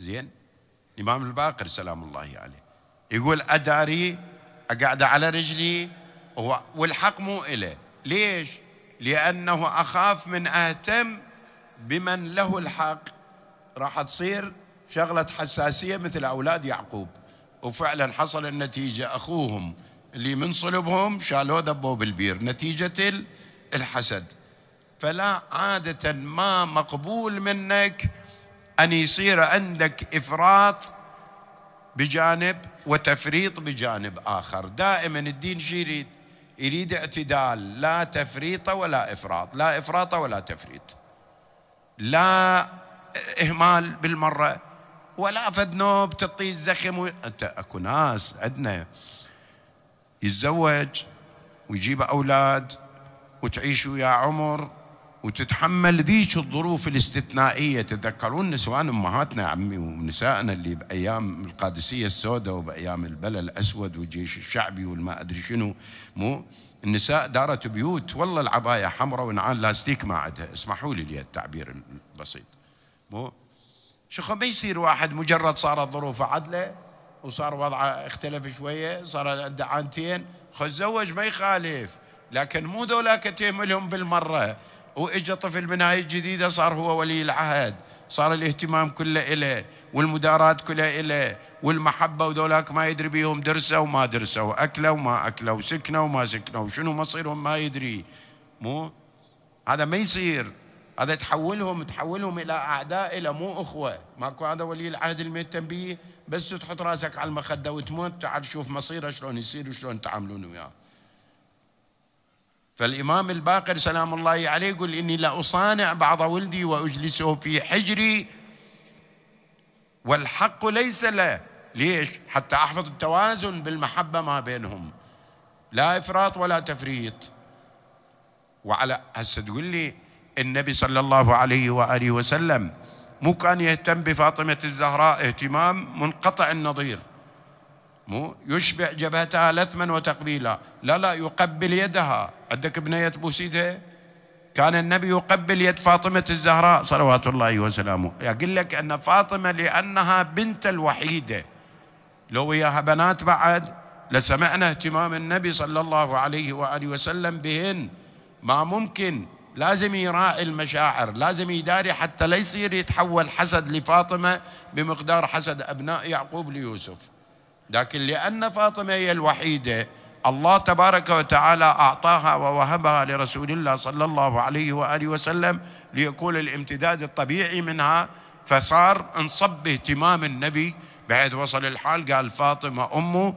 زين الإمام الباقر سلام الله عليه يقول أداري أقعد على رجلي والحق مو إله ليش؟ لأنه أخاف من أهتم بمن له الحق راح تصير شغلة حساسية مثل أولاد يعقوب وفعلا حصل النتيجة أخوهم اللي من صلبهم شالوه دبوه بالبير نتيجة الحسد فلا عادة ما مقبول منك أن يصير عندك إفراط بجانب وتفريط بجانب آخر دائما الدين شو يريد يريد اعتدال لا تفريط ولا إفراط لا إفراط ولا تفريط لا إهمال بالمرة ولا فد نوب تطيز الزخم و... أنت أكو ناس عندنا يتزوج ويجيب أولاد وتعيش ويا عمر وتتحمل ذيك الظروف الاستثنائية تذكرون نسوان أمهاتنا عمي ونسائنا اللي بأيام القادسية السوداء وبأيام البلا الأسود والجيش الشعبي والما أدري شنو مو النساء دارت بيوت والله العباية حمراء ونعان لاستيك ما عندها اسمحوا لي, لي التعبير البسيط مو شخو ما يصير واحد مجرد صارت ظروفه عدلة وصار وضعه اختلف شوية صار عنده عانتين خذ زوج ما يخالف لكن مو ذولاك تهملهم بالمرة واجا طفل من هاي الجديده صار هو ولي العهد صار الاهتمام كله إله والمدارات كلها إله والمحبة وذولاك ما يدري بيهم درسه وما درسه وأكله وما أكله وسكنه وما سكنه وشنو مصيرهم ما يدري مو هذا ما يصير هذا تحولهم تحولهم إلى أعداء إلى مو أخوة ماكو هذا ولي العهد الميت تنبيه بس تحط راسك على المخدة وتموت تعال شوف مصيره شلون يصير وشلون تعاملون وياه فالإمام الباقر سلام الله عليه يقول إني لأصانع بعض ولدي وأجلسه في حجري والحق ليس له ليش حتى أحفظ التوازن بالمحبة ما بينهم لا إفراط ولا تفريط وعلى هسه تقول لي النبي صلى الله عليه وآله وسلم مو كان يهتم بفاطمة الزهراء اهتمام منقطع النظير مو يشبع جبهتها لثما وتقبيلا لا لا يقبل يدها عندك بنية بوسيدة كان النبي يقبل يد فاطمة الزهراء صلوات الله وسلامه يقول لك أن فاطمة لأنها بنت الوحيدة لو وياها بنات بعد لسمعنا اهتمام النبي صلى الله عليه وآله وسلم بهن ما ممكن لازم يراعي المشاعر لازم يداري حتى لا يصير يتحول حسد لفاطمة بمقدار حسد أبناء يعقوب ليوسف لكن لأن فاطمة هي الوحيدة الله تبارك وتعالى أعطاها ووهبها لرسول الله صلى الله عليه وآله وسلم ليكون الامتداد الطبيعي منها فصار انصب اهتمام النبي بعد وصل الحال قال فاطمة أم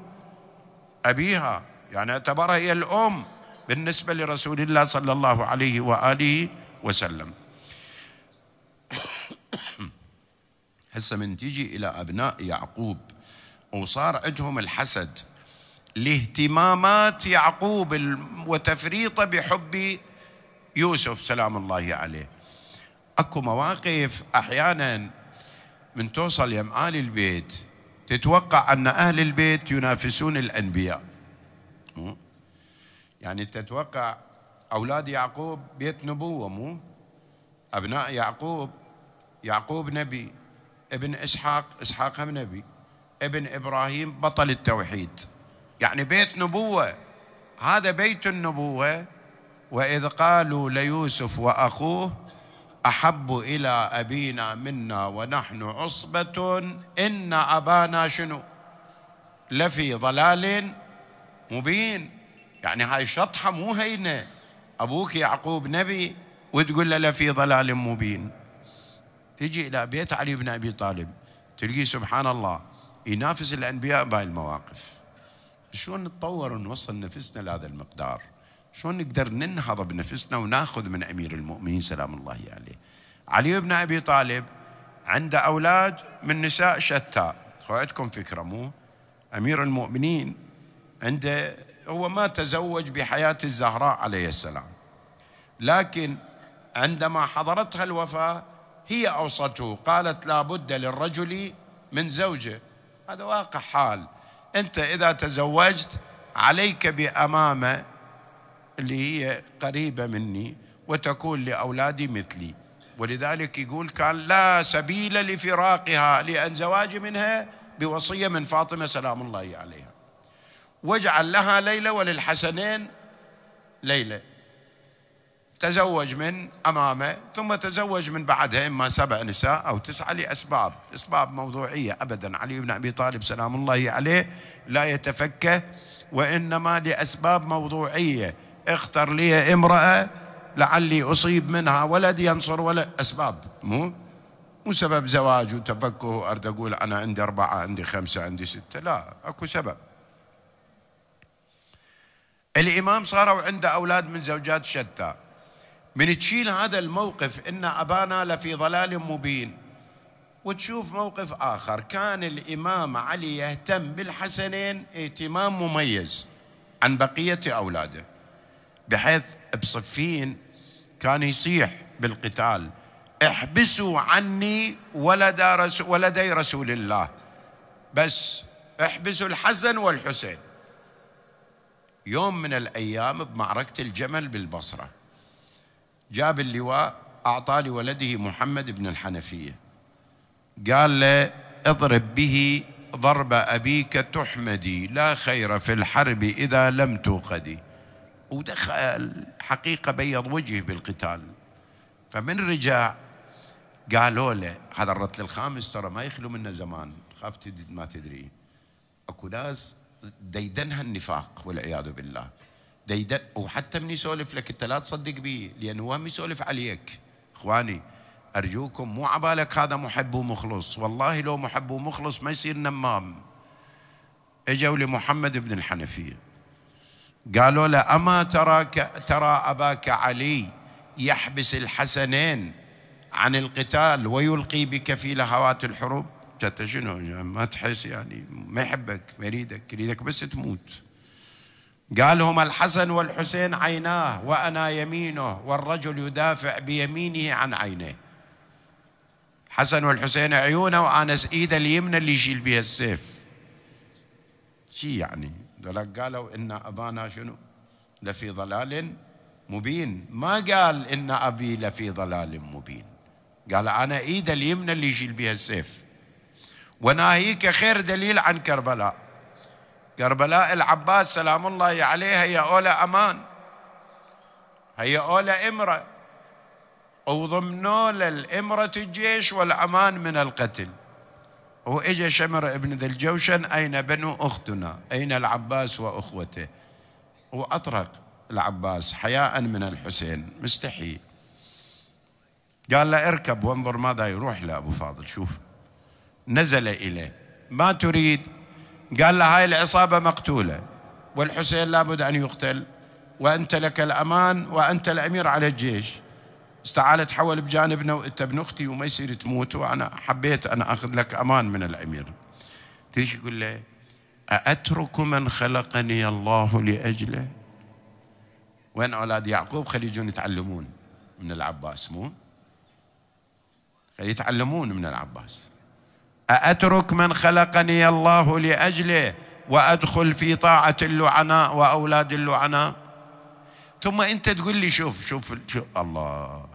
أبيها يعني اعتبرها هي الأم بالنسبة لرسول الله صلى الله عليه وآله وسلم هسه من تيجي إلى أبناء يعقوب وصار عندهم الحسد لاهتمامات يعقوب وتفريطه بحب يوسف سلام الله عليه اكو مواقف احيانا من توصل معالي البيت تتوقع ان اهل البيت ينافسون الانبياء يعني تتوقع اولاد يعقوب بيت نبوه مو ابناء يعقوب يعقوب نبي ابن اسحاق اسحاق هم نبي ابن ابراهيم بطل التوحيد يعني بيت نبوه هذا بيت النبوه واذ قالوا ليوسف واخوه احب الى ابينا منا ونحن عصبه ان ابانا شنو لفي ضلال مبين يعني هاي شطحه مو هينه ابوك يعقوب نبي وتقول له لفي ضلال مبين تجي الى بيت علي بن ابي طالب تلقيه سبحان الله ينافس الانبياء بهاي المواقف شلون نتطور ونوصل نفسنا لهذا المقدار شلون نقدر ننهض بنفسنا وناخذ من امير المؤمنين سلام الله عليه علي بن ابي طالب عنده اولاد من نساء شتى عندكم فكره مو امير المؤمنين عنده هو ما تزوج بحياه الزهراء عليه السلام لكن عندما حضرتها الوفاه هي اوصته قالت لابد للرجل من زوجه هذا واقع حال أنت إذا تزوجت عليك بأمامة اللي هي قريبة مني وتكون لأولادي مثلي ولذلك يقول كان لا سبيل لفراقها لأن زواجي منها بوصية من فاطمة سلام الله عليها واجعل لها ليلة وللحسنين ليلة تزوج من أمامه ثم تزوج من بعدها إما سبع نساء أو تسعة لأسباب أسباب موضوعية أبدا علي بن أبي طالب سلام الله عليه لا يتفكه وإنما لأسباب موضوعية اختر لي امرأة لعلي أصيب منها ولد ينصر ولا أسباب مو مو سبب زواج وتفكه ارد أقول أنا عندي أربعة عندي خمسة عندي ستة لا أكو سبب الإمام صاروا عنده أولاد من زوجات شتى من تشيل هذا الموقف إن أبانا لفي ضلال مبين وتشوف موقف آخر كان الإمام علي يهتم بالحسنين اهتمام مميز عن بقية أولاده بحيث بصفين كان يصيح بالقتال احبسوا عني ولد رسول ولدي رسول الله بس احبسوا الحسن والحسين يوم من الأيام بمعركة الجمل بالبصره جاب اللواء أعطاه لولده محمد بن الحنفية قال له اضرب به ضرب أبيك تحمدي لا خير في الحرب إذا لم توقدي ودخل حقيقة بيض وجهه بالقتال فمن رجع قالوا له هذا الرتل الخامس ترى ما يخلو منه زمان خاف ما تدري اكو ناس ديدنها النفاق والعياذ بالله ديد وحتى من يسولف لك انت لا تصدق به لانه ما يسولف عليك اخواني ارجوكم مو عبالك هذا محب ومخلص والله لو محب ومخلص ما يصير نمام اجوا لمحمد بن الحنفيه قالوا له اما تراك ترى اباك علي يحبس الحسنين عن القتال ويلقي بك في لهوات الحروب انت شنو ما تحس يعني ما يحبك ما يريدك يريدك بس تموت قال هما الحسن والحسين عيناه وأنا يمينه والرجل يدافع بيمينه عن عينيه حسن والحسين عيونه وأنا إيده اليمنى اللي يشيل بها السيف شي يعني ذلك قالوا إن أبانا شنو لفي ضلال مبين ما قال إن أبي لفي ضلال مبين قال أنا إيده اليمنى اللي يشيل بها السيف وناهيك خير دليل عن كربلاء كربلاء العباس سلام الله عليه هي أولى أمان هي أولى إمرة وضمنوا للإمرة الجيش والأمان من القتل وإجا شمر ابن ذي الجوشن أين بنو أختنا أين العباس وأخوته وأطرق العباس حياء من الحسين مستحي قال له اركب وانظر ماذا يروح لأبو فاضل شوف نزل إليه ما تريد قال له هاي العصابة مقتولة والحسين لابد أن يقتل وأنت لك الأمان وأنت الأمير على الجيش استعال تحول بجانبنا وانت ابن اختي وما يصير تموت وانا حبيت ان اخذ لك امان من الامير تيجي يقول له أأترك من خلقني الله لأجله وين أولاد يعقوب يجون يتعلمون من العباس مو خلي يتعلمون من العباس أأترك من خلقني الله لأجله وأدخل في طاعة اللعناء وأولاد اللعناء ثم أنت تقول لي شوف شوف, شوف الله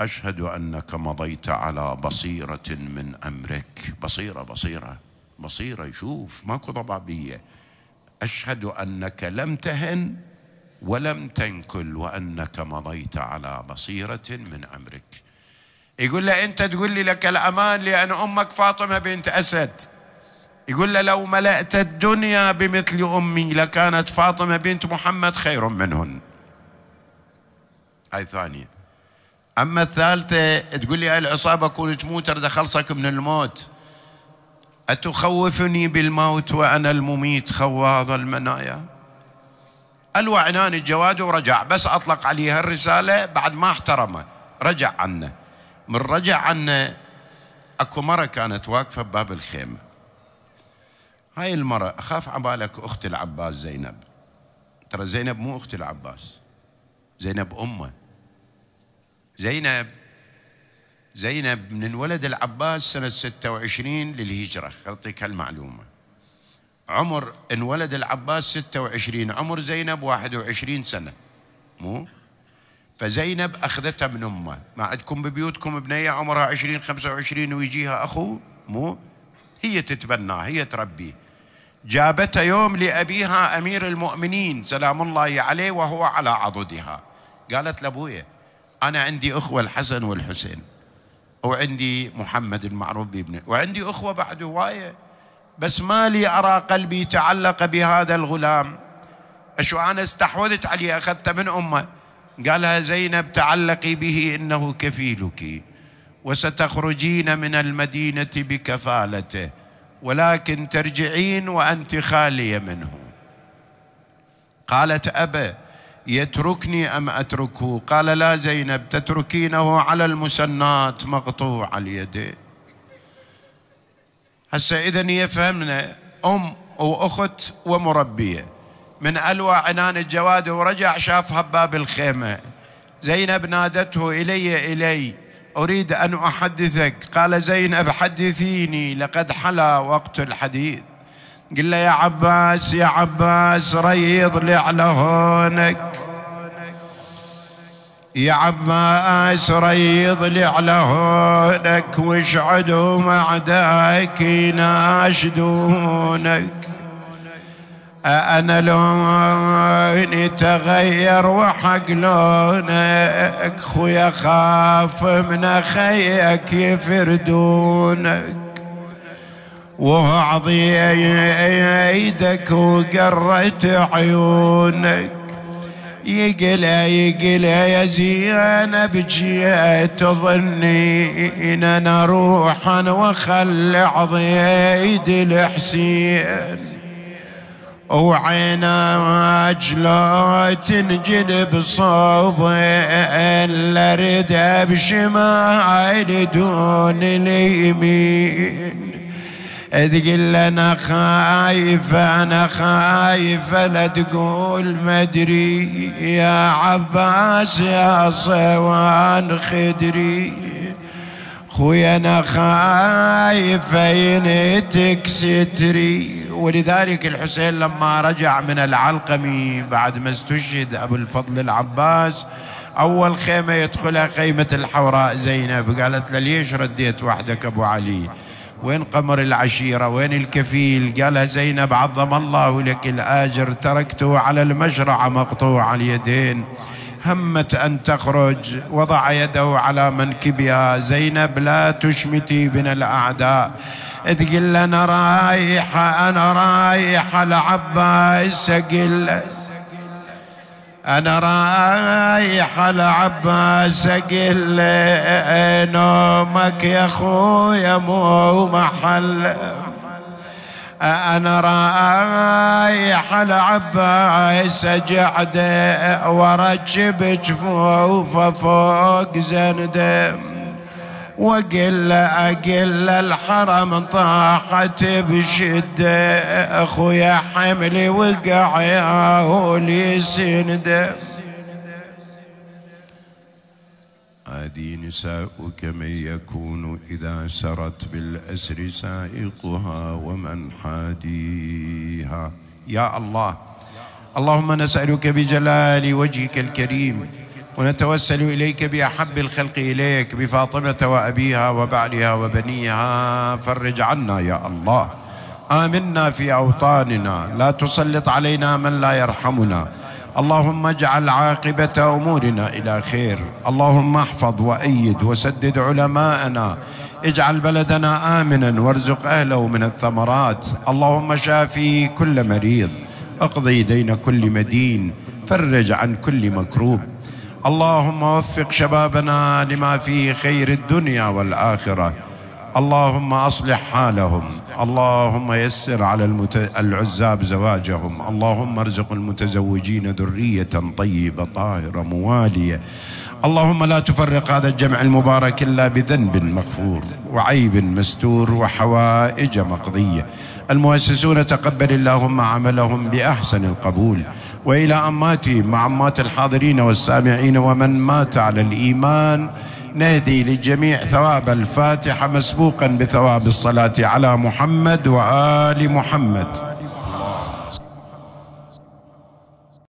أشهد أنك مضيت على بصيرة من أمرك بصيرة بصيرة بصيرة يشوف ماكو ضبابية أشهد أنك لم تهن ولم تنكل وأنك مضيت على بصيرة من أمرك يقول له أنت تقول لي لك الأمان لأن أمك فاطمة بنت أسد يقول له لو ملأت الدنيا بمثل أمي لكانت فاطمة بنت محمد خير منهن هاي ثانية أما الثالثة تقول لي هاي العصابة كون تموت أرد أخلصك من الموت أتخوفني بالموت وأنا المميت خواض المنايا ألوى عنان الجواد ورجع بس أطلق عليها الرسالة بعد ما احترمه رجع عنه من رجع عنا اكو مرة كانت واقفة بباب الخيمة هاي المرة أخاف عبالك أخت العباس زينب ترى زينب مو أخت العباس زينب أمه زينب زينب من ولد العباس سنة 26 للهجرة أعطيك هالمعلومة عمر انولد العباس 26 عمر زينب 21 سنة مو فزينب أخذتها من أمه ما عندكم ببيوتكم بنية عمرها عشرين خمسة وعشرين ويجيها أخو مو هي تتبناه هي تربيه جابته يوم لأبيها أمير المؤمنين سلام الله عليه وهو على عضدها قالت لأبويا أنا عندي أخوة الحسن والحسين وعندي محمد المعروف بابن وعندي أخوة بعد هواية بس ما لي أرى قلبي تعلق بهذا الغلام أشو أنا استحوذت عليه أخذته من أمه قالها زينب تعلقي به انه كفيلك وستخرجين من المدينه بكفالته ولكن ترجعين وانت خاليه منه قالت ابا يتركني ام اتركه قال لا زينب تتركينه على المسنات مقطوع اليدين هسه اذا يفهمنا ام واخت ومربيه من ألوى عنان الجواد ورجع شافها باب الخيمة زينب نادته إلي إلي أريد أن أحدثك قال زينب حدثيني لقد حلا وقت الحديث قل له يا عباس يا عباس ريض لي على هونك يا عباس ريض لي على هونك واشعدوا مع يناشدونك أنا لوني تغير وحق لونك خويا خاف من أخيك يفردونك وعض ايدك وقرت عيونك يقلى يقلى يا زينب جيت إن انا روحا وخل عضيد الحسين وعينا لا تنجد بصوبي الا رد بشمال دون اليمين اذ انا خايف انا خايف لا تقول مدري يا عباس يا صوان خدري خويا انا خايف عينتك ستري ولذلك الحسين لما رجع من العلقمي بعد ما استشهد ابو الفضل العباس اول خيمه يدخلها خيمه الحوراء زينب قالت له ليش رديت وحدك ابو علي وين قمر العشيره وين الكفيل قالها زينب عظم الله لك الاجر تركته على المشرعه مقطوع اليدين همت أن تخرج وضع يده على منكبها زينب لا تشمتي بنا الأعداء إذ قل أنا رايحة أنا رايحة العباس قل أنا رايحة العباس قل نومك يا أخويا مو محل أنا رايح العباس جعده ورجب جفوفه فوق زنده وقل أقل الحرم طاحت بشدة أخويا حملي وقع يا هولي سنده هذه نساؤك من يكون إذا سرت بالأسر سائقها ومن حاديها يا الله اللهم نسألك بجلال وجهك الكريم ونتوسل إليك بأحب الخلق إليك بفاطمة وأبيها وبعلها وبنيها فرج عنا يا الله آمنا في أوطاننا لا تسلط علينا من لا يرحمنا اللهم اجعل عاقبة أمورنا إلى خير اللهم احفظ وأيد وسدد علماءنا اجعل بلدنا آمنا وارزق أهله من الثمرات اللهم شافي كل مريض اقضي دين كل مدين فرج عن كل مكروب اللهم وفق شبابنا لما فيه خير الدنيا والآخرة اللهم أصلح حالهم اللهم يسر على المت... العزاب زواجهم اللهم ارزق المتزوجين ذرية طيبة طاهرة موالية اللهم لا تفرق هذا الجمع المبارك إلا بذنب مغفور وعيب مستور وحوائج مقضية المؤسسون تقبل اللهم عملهم بأحسن القبول وإلى أماتي مع أمات الحاضرين والسامعين ومن مات على الإيمان نهدي للجميع ثواب الفاتحة مسبوقا بثواب الصلاة على محمد وآل محمد